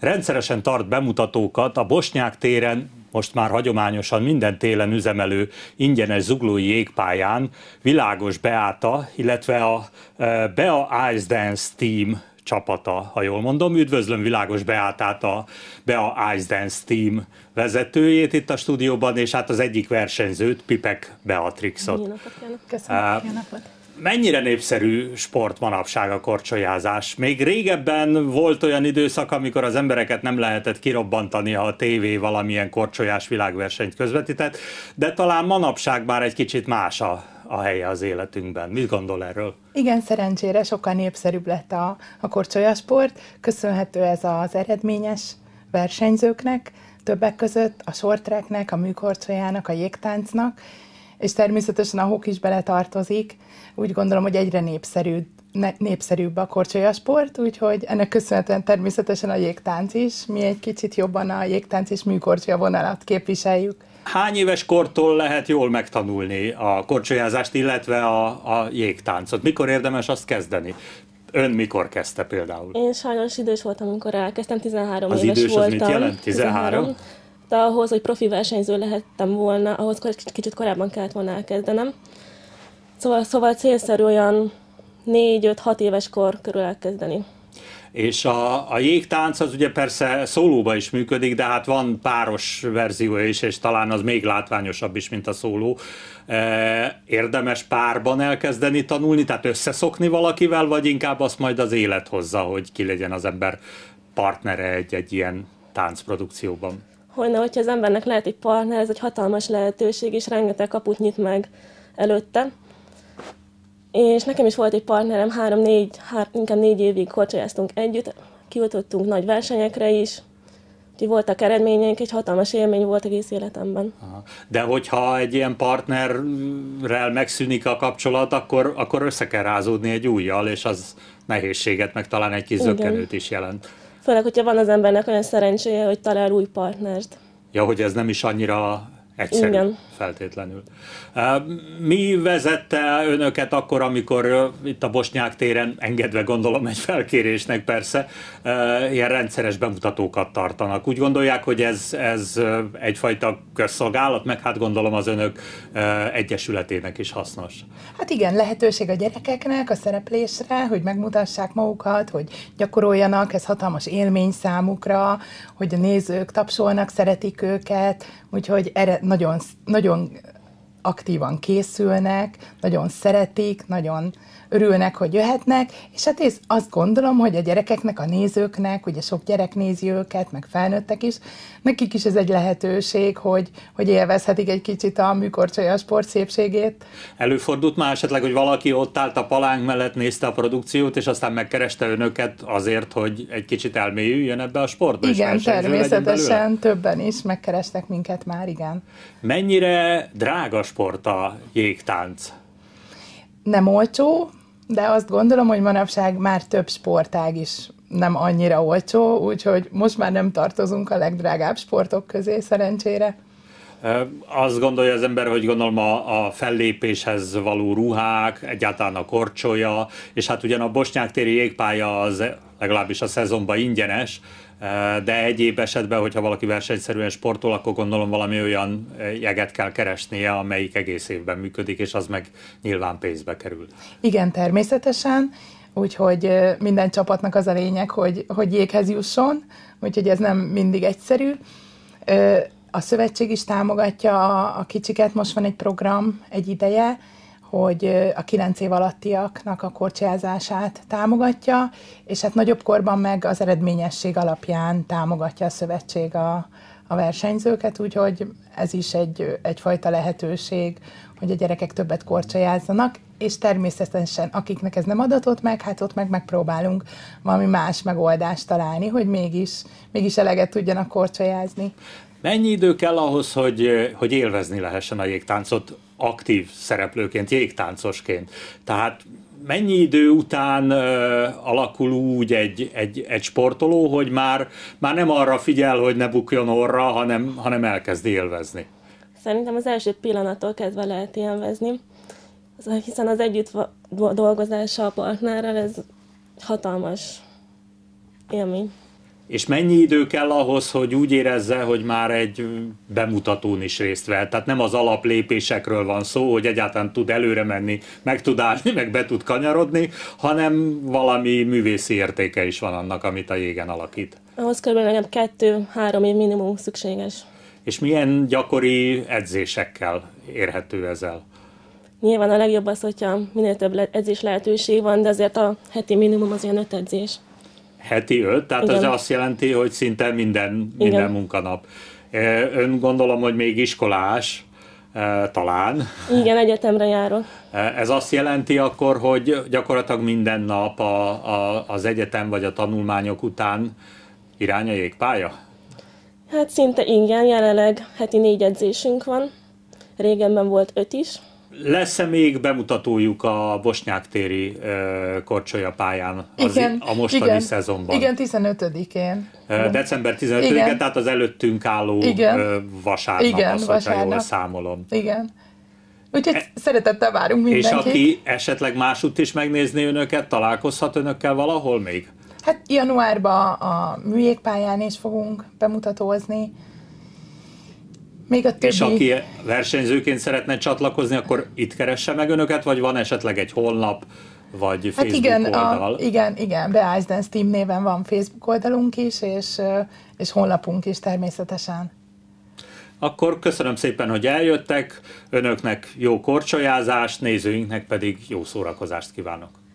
rendszeresen tart bemutatókat a Bosnyák téren, most már hagyományosan minden télen üzemelő ingyenes zuglói jégpályán Világos Beáta, illetve a e, Bea Ice Dance Team csapata, ha jól mondom. Üdvözlöm Világos Beátát, a Bea Ice Dance Team vezetőjét itt a stúdióban, és hát az egyik versenyzőt, Pipek Beatrixot. Jó napot, jó napot. Köszönöm. Uh, jó napot mennyire népszerű sport manapság a korcsolyázás? Még régebben volt olyan időszak, amikor az embereket nem lehetett kirobbantani, ha a tévé valamilyen korcsolyás világversenyt közvetített, de talán manapság már egy kicsit más a, a helye az életünkben. Mit gondol erről? Igen, szerencsére sokkal népszerűbb lett a, a korcsolyasport. Köszönhető ez az eredményes versenyzőknek, többek között a short tracknek, a műkorcsolyának, a jégtáncnak, és természetesen a hók is beletartozik. Úgy gondolom, hogy egyre népszerűbb, népszerűbb a sport, úgyhogy ennek köszönhetően természetesen a jégtánc is. Mi egy kicsit jobban a jégtánc és műkorcsolya vonalat képviseljük. Hány éves kortól lehet jól megtanulni a korcsolyázást, illetve a, a jégtáncot? Mikor érdemes azt kezdeni? Ön mikor kezdte például? Én sajnos idős voltam, amikor elkezdtem, 13 az éves idős, voltam. Az idős, az mit jelent? 13? 13 de ahhoz, hogy profi versenyző lehettem volna, ahhoz kicsit korábban kellett volna elkezdenem. Szóval, szóval célszerű olyan 4-5-6 éves kor körül elkezdeni. És a, a jégtánc az ugye persze szólóba is működik, de hát van páros verziója is, és talán az még látványosabb is, mint a szóló. E, érdemes párban elkezdeni tanulni, tehát összeszokni valakivel, vagy inkább azt majd az élet hozza, hogy ki legyen az ember partnere egy, egy ilyen táncprodukcióban? Holna, hogyha az embernek lehet egy partner, ez egy hatalmas lehetőség, és rengeteg kaput nyit meg előtte. És nekem is volt egy partnerem, három-négy, hár, inkább négy évig korcsolyáztunk együtt, kiutottunk nagy versenyekre is, Úgyhogy voltak eredményeink, egy hatalmas élmény volt egész életemben. Aha. De hogyha egy ilyen partnerrel megszűnik a kapcsolat, akkor, akkor össze kell rázódni egy újjal, és az nehézséget, meg talán egy kis zökkenőt is jelent. Főleg, hogyha van az embernek olyan szerencséje, hogy talál új partnert. Ja, hogy ez nem is annyira egyszerű Igen. feltétlenül. Mi vezette önöket akkor, amikor itt a Bosnyák téren, engedve gondolom egy felkérésnek persze, ilyen rendszeres bemutatókat tartanak? Úgy gondolják, hogy ez, ez egyfajta közszolgálat, meg hát gondolom az önök egyesületének is hasznos. Hát igen, lehetőség a gyerekeknek a szereplésre, hogy megmutassák magukat, hogy gyakoroljanak, ez hatalmas élmény számukra, hogy a nézők tapsolnak, szeretik őket, úgyhogy erre nagyon, nagyon aktívan készülnek, nagyon szeretik, nagyon örülnek, hogy jöhetnek, és hát én azt gondolom, hogy a gyerekeknek, a nézőknek, ugye sok gyerek nézi őket, meg felnőttek is, nekik is ez egy lehetőség, hogy, hogy élvezhetik egy kicsit a műkorcsolja sport szépségét. Előfordult már esetleg, hogy valaki ott állt a palánk mellett, nézte a produkciót, és aztán megkereste önöket azért, hogy egy kicsit elmélyüljön ebbe a sportba. Igen, természetesen többen is megkerestek minket már, igen. Mennyire drága sport a jégtánc? nem olcsó, de azt gondolom, hogy manapság már több sportág is nem annyira olcsó, úgyhogy most már nem tartozunk a legdrágább sportok közé szerencsére. Azt gondolja az ember, hogy gondolom a, a fellépéshez való ruhák, egyáltalán a korcsolya, és hát ugyan a bosnyák téri jégpálya az legalábbis a szezonban ingyenes, de egyéb esetben, hogyha valaki versenyszerűen sportol, akkor gondolom valami olyan jeget kell keresnie, amelyik egész évben működik, és az meg nyilván pénzbe kerül. Igen, természetesen, úgyhogy minden csapatnak az a lényeg, hogy, hogy jéghez jusson, úgyhogy ez nem mindig egyszerű. A szövetség is támogatja a, a kicsiket, most van egy program egy ideje, hogy a 9 év alattiaknak a korcsázását támogatja, és hát nagyobb korban meg az eredményesség alapján támogatja a szövetség a, a versenyzőket, úgyhogy ez is egy, egyfajta lehetőség, hogy a gyerekek többet korcsajázzanak, és természetesen akiknek ez nem adatott meg, hát ott meg megpróbálunk valami más megoldást találni, hogy mégis, mégis eleget tudjanak korcsajázni. Mennyi idő kell ahhoz, hogy, hogy élvezni lehessen a jégtáncot aktív szereplőként, jégtáncosként? Tehát mennyi idő után ö, alakul úgy egy, egy, egy sportoló, hogy már, már nem arra figyel, hogy ne bukjon orra, hanem, hanem elkezd élvezni? Szerintem az első pillanattól kezdve lehet élvezni, hiszen az együtt dolgozása a partnerrel, ez hatalmas élmény és mennyi idő kell ahhoz, hogy úgy érezze, hogy már egy bemutatón is részt vehet. Tehát nem az alaplépésekről van szó, hogy egyáltalán tud előre menni, meg tud állni, meg be tud kanyarodni, hanem valami művészi értéke is van annak, amit a jégen alakít. Ahhoz kb. nekem kettő-három év minimum szükséges. És milyen gyakori edzésekkel érhető ezzel? Nyilván a legjobb az, hogyha minél több edzés lehetőség van, de azért a heti minimum az ilyen öt edzés heti öt, tehát Igen. ez azt jelenti, hogy szinte minden, minden munkanap. E, ön gondolom, hogy még iskolás, e, talán. Igen, egyetemre járok. E, ez azt jelenti akkor, hogy gyakorlatilag minden nap a, a, az egyetem vagy a tanulmányok után irány a jégpálya? Hát szinte igen, jelenleg heti négy edzésünk van. Régenben volt öt is, lesz-e még bemutatójuk a Bosnyák téri uh, korcsolya pályán az igen, a mostani igen, szezonban? Igen, 15-én. december 15-én, tehát az előttünk álló igen, vasárnap, igen, az, vasárnap. jól számolom. Igen. Úgyhogy e- szeretettel várunk mindenkit. És aki esetleg másút is megnézni önöket, találkozhat önökkel valahol még? Hát januárban a műjégpályán is fogunk bemutatózni, még a többi... És aki versenyzőként szeretne csatlakozni, akkor itt keresse meg önöket, vagy van esetleg egy honlap, vagy hát Facebook igen, oldal? A, igen, igen, Ice Dance Team néven van Facebook oldalunk is, és, és honlapunk is természetesen. Akkor köszönöm szépen, hogy eljöttek, önöknek jó korcsolyázást, nézőinknek pedig jó szórakozást kívánok.